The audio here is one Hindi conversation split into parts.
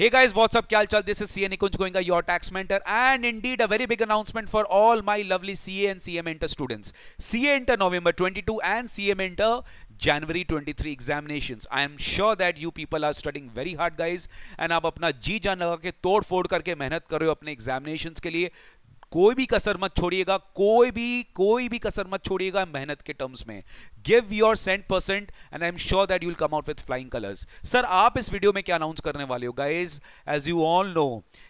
Hey guys, what's up? Kyal chal? This is CA Nikunj Goenga, your tax mentor, and indeed a very big announcement for all my lovely CA and CM inter students. CA inter November 22 and CM inter January 23 examinations. I am sure that you people are studying very hard guys, and आप अपना जी जान लगा के तोड़ फोड़ करके मेहनत कर examinations के कोई भी कसर मत छोड़िएगा कोई भी कोई भी कसर मत छोड़िएगा मेहनत के टर्म्स में give your cent percent and I am sure that you will come out with flying colours sir आप इस वीडियो में क्या अनाउंस करने वाले हो guys as you all know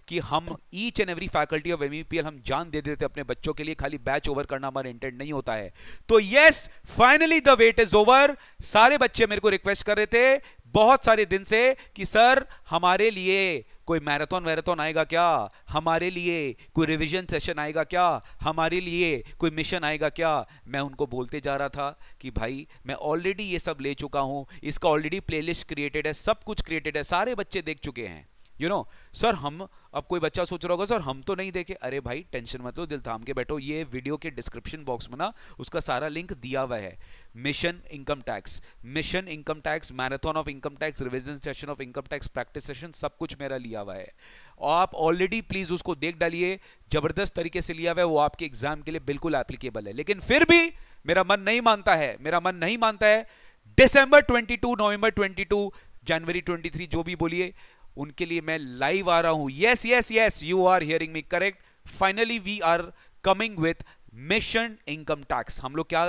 कि हम each and every faculty of um हम जान दे देते अपने बच्चों के लिए खाली बैच ओवर करना हमारा इंटेंट नहीं होता है तो yes finally the wait is over सारे बच्चे मेरे को रिक्वेस्ट कर रहे थे बहुत सारे दिन से कि सर हमारे लिए कोई मैराथन वैराथन आएगा क्या हमारे लिए कोई रिविजन सेशन आएगा क्या हमारे लिए कोई मिशन आएगा क्या मैं उनको बोलते जा रहा था कि भाई मैं ऑलरेडी ये सब ले चुका हूँ इसका ऑलरेडी प्लेलिस्ट क्रिएटेड है सब कुछ क्रिएटेड है सारे बच्चे देख चुके हैं यू नो सर हम अब कोई बच्चा सोच रहा होगा सर हम तो नहीं देखे अरे भाई टेंशन मत लो दिल थाम के बैठो ये वीडियो के डिस्क्रिप्शन बॉक्स में ना उसका सारा लिंक दिया हुआ है mission income tax mission income tax marathon of income tax revision session of income tax practice session सब कुछ मेरा लिया हुआ है आप ऑलरेडी प्लीज उसको देख डालिए जबरदस्त तरीके से लिया हुआ है वो आपके एग्जाम के लिए बिल्कुल एप्लीकेबल है लेकिन फिर भी मेरा मन नहीं मानता है मेरा मन नहीं मानता है दिसंबर 22 नवंबर 22 जनवरी 23 जो भी बोलिए उनके लिए मैं लाइव आ रहा हूं yes yes yes you are hearing me correct finally we are coming with mission income tax हम लोग क्या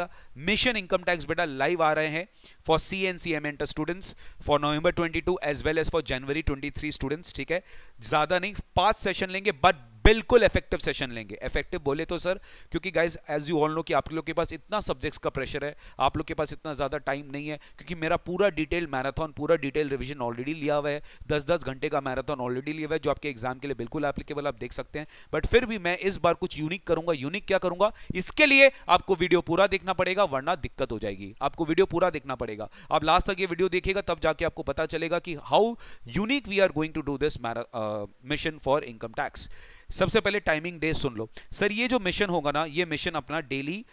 मिशन इनकम टैक्स बेटा लाइव आ रहे हैं for C N C M inter students for November 22 as well as for January 23 students ठीक है ज्यादा नहीं पांच सेशन लेंगे बट बिल्कुल इफेक्टिव सेशन लेंगे इफेक्टिव बोले तो सर क्योंकि guys as you all know कि आप लोग के पास इतना सब्जेक्ट्स का प्रेशर है आप लोग के पास इतना ज़्यादा टाइम नहीं है क्योंकि मेरा पूरा डिटेल मैराथन पूरा डिटेल रिविजन ऑलरेडी लिया हुआ है दस दस घंटे का मैराथन ऑलरेडी लिया हुआ है जो आपके एग्जाम के लिए बिल्कुल एप्लीकेबल आप देख सकते हैं बट फिर भी मैं इस बार कुछ यूनिक करूंगा यूनिक क्या करूंगा इसके लिए आपको वीडियो पूरा देखना पड़ेगा वरना दिक्कत हो जाएगी आपको वीडियो पूरा देखना पड़ेगा आप लास्ट तक ये वीडियो देखिएगा तब जाके आपको पता चलेगा कि how unique we are going to do this mission for income tax सबसे पहले टाइमिंग डे सुन लो सर ये जो मिशन होगा ना ये मिशन अपना डेली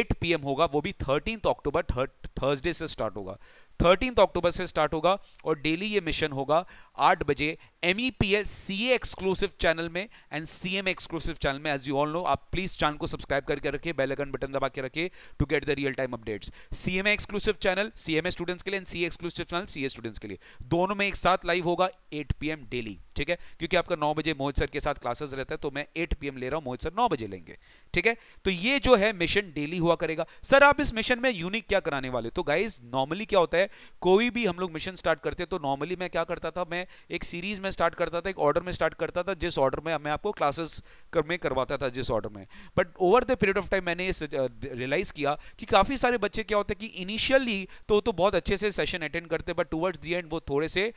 8 पीएम होगा वो भी थर्टीन अक्टूबर थर्सडे से स्टार्ट होगा थर्टीन अक्टूबर से स्टार्ट होगा और डेली ये मिशन होगा आठ बजे M E P L C exclusive channel में and C M exclusive channel में एज यू ऑल नो आप प्लीज चैनल को सब्सक्राइब करके रखिए बेलकन बटन दबा के रखिए to get the real time updates C M exclusive channel C M A students के लिए and C exclusive channel C A students के लिए दोनों में एक साथ लाइव होगा एट पी एम डेली ठीक है क्योंकि आपका नौ बजे मोहित सर के साथ क्लासेस रहता है तो मैं एट पी एम ले रहा हूँ मोहित सर नौ बजे लेंगे ठीक है तो ये जो है मिशन डेली हुआ करेगा सर आप इस मिशन में यूनिक क्या कराने वाले तो गाइज नॉर्मली क्या होता है कोई भी हम लोग मिशन स्टार्ट करते हैं तो नॉर्मली मैं क्या करता था मैं एक सीरीज में स्टार्ट करता था एक ऑर्डर में स्टार्ट करता था जिस ऑर्डर में मैं आपको क्लासेस कर में करवाता था जिस ऑर्डर में but over the period of time मैंने ये रियलाइज किया कि काफ़ी सारे बच्चे क्या होते हैं कि इनिशियली तो तो बहुत अच्छे से सेशन अटेंड करते बट टूवर्ड्स दी एंड वो थोड़े से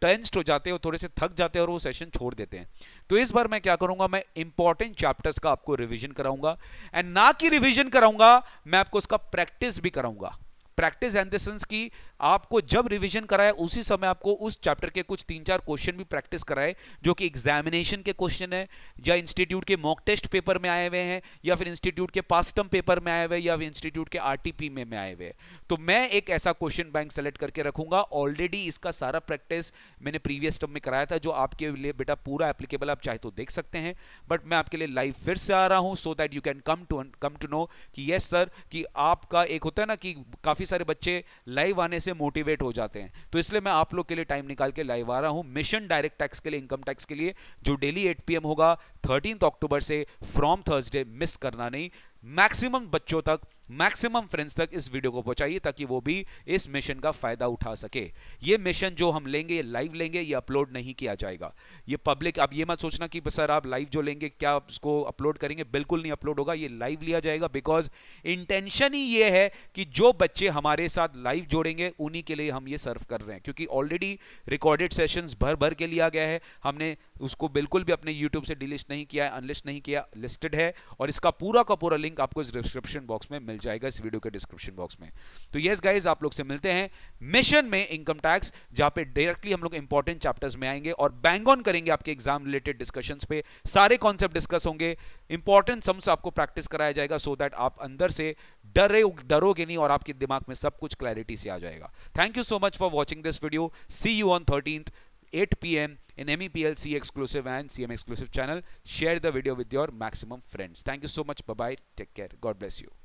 टेंस्ड हो जाते हैं और थोड़े से थक जाते हैं और वो सेशन छोड़ देते हैं तो इस बार मैं क्या करूंगा मैं इंपॉर्टेंट चैप्टर्स का आपको रिवीजन कराऊंगा एंड ना कि रिवीजन कराऊंगा मैं आपको उसका प्रैक्टिस भी कराऊंगा प्रैक्टिस एंडरसन्स की आपको जब रिविजन कराए उसी समय आपको उस चैप्टर के कुछ तीन चार क्वेश्चन भी प्रैक्टिस कराए जो कि एग्जामिनेशन के क्वेश्चन है या इंस्टीट्यूट के मॉक टेस्ट पेपर में आए हुए हैं या फिर इंस्टीट्यूट के पास्टम पेपर में आए हुए या फिर इंस्टीट्यूट के आरटीपी में, में आए हुए तो मैं एक ऐसा क्वेश्चन बैंक सेलेक्ट करके रखूंगा ऑलरेडी इसका सारा प्रैक्टिस मैंने प्रीवियस टर्म में कराया था जो आपके लिए बेटा पूरा एप्लीकेबल आप चाहे तो देख सकते हैं बट मैं आपके लिए लाइव फिर से आ रहा हूँ so that you can come to come to know कि यस सर कि आपका एक होता है ना कि काफ़ी सारे बच्चे लाइव आने से से मोटिवेट हो जाते हैं तो इसलिए मैं आप लोग के लिए टाइम निकाल के लाइव आ रहा हूं मिशन डायरेक्ट टैक्स के लिए इनकम टैक्स के लिए जो डेली एट पी होगा थर्टीन अक्टूबर से फ्रॉम थर्सडे मिस करना नहीं मैक्सिमम बच्चों तक मैक्सिमम फ्रेंड्स तक इस वीडियो को पहुंचाइए ताकि वो भी इस मिशन का फ़ायदा उठा सके ये मिशन जो हम लेंगे ये लाइव लेंगे ये अपलोड नहीं किया जाएगा ये पब्लिक अब ये मत सोचना कि सर आप लाइव जो लेंगे क्या उसको अपलोड करेंगे बिल्कुल नहीं अपलोड होगा ये लाइव लिया जाएगा बिकॉज इंटेंशन ही ये है कि जो बच्चे हमारे साथ लाइव जोड़ेंगे उन्हीं के लिए हम ये सर्व कर रहे हैं क्योंकि ऑलरेडी रिकॉर्डेड सेशन भर भर के लिया गया है हमने उसको बिल्कुल भी अपने यूट्यूब से डिलिस्ट नहीं किया है अनलिस्ट नहीं किया लिस्टेड है और इसका पूरा का पूरा लिंक आपको इस डिस्क्रिप्शन बॉक्स में मिल मिल जाएगा इस वीडियो के डिस्क्रिप्शन बॉक्स में तो यस गाइज आप लोग से मिलते हैं मिशन में इनकम टैक्स जहां पे डायरेक्टली हम लोग इंपॉर्टेंट चैप्टर्स में आएंगे और बैंग ऑन करेंगे आपके एग्जाम रिलेटेड डिस्कशन पे सारे कॉन्सेप्ट डिस्कस होंगे इंपॉर्टेंट सम्स आपको प्रैक्टिस कराया जाएगा सो so दैट आप अंदर से डरे डरोगे नहीं और आपके दिमाग में सब कुछ क्लैरिटी से आ जाएगा thank you so much for watching this video see you on thirteen 8 p.m. in MEPLC exclusive and CM exclusive channel. Share the video with your maximum friends. Thank you so much. Bye bye. Take care. God bless you.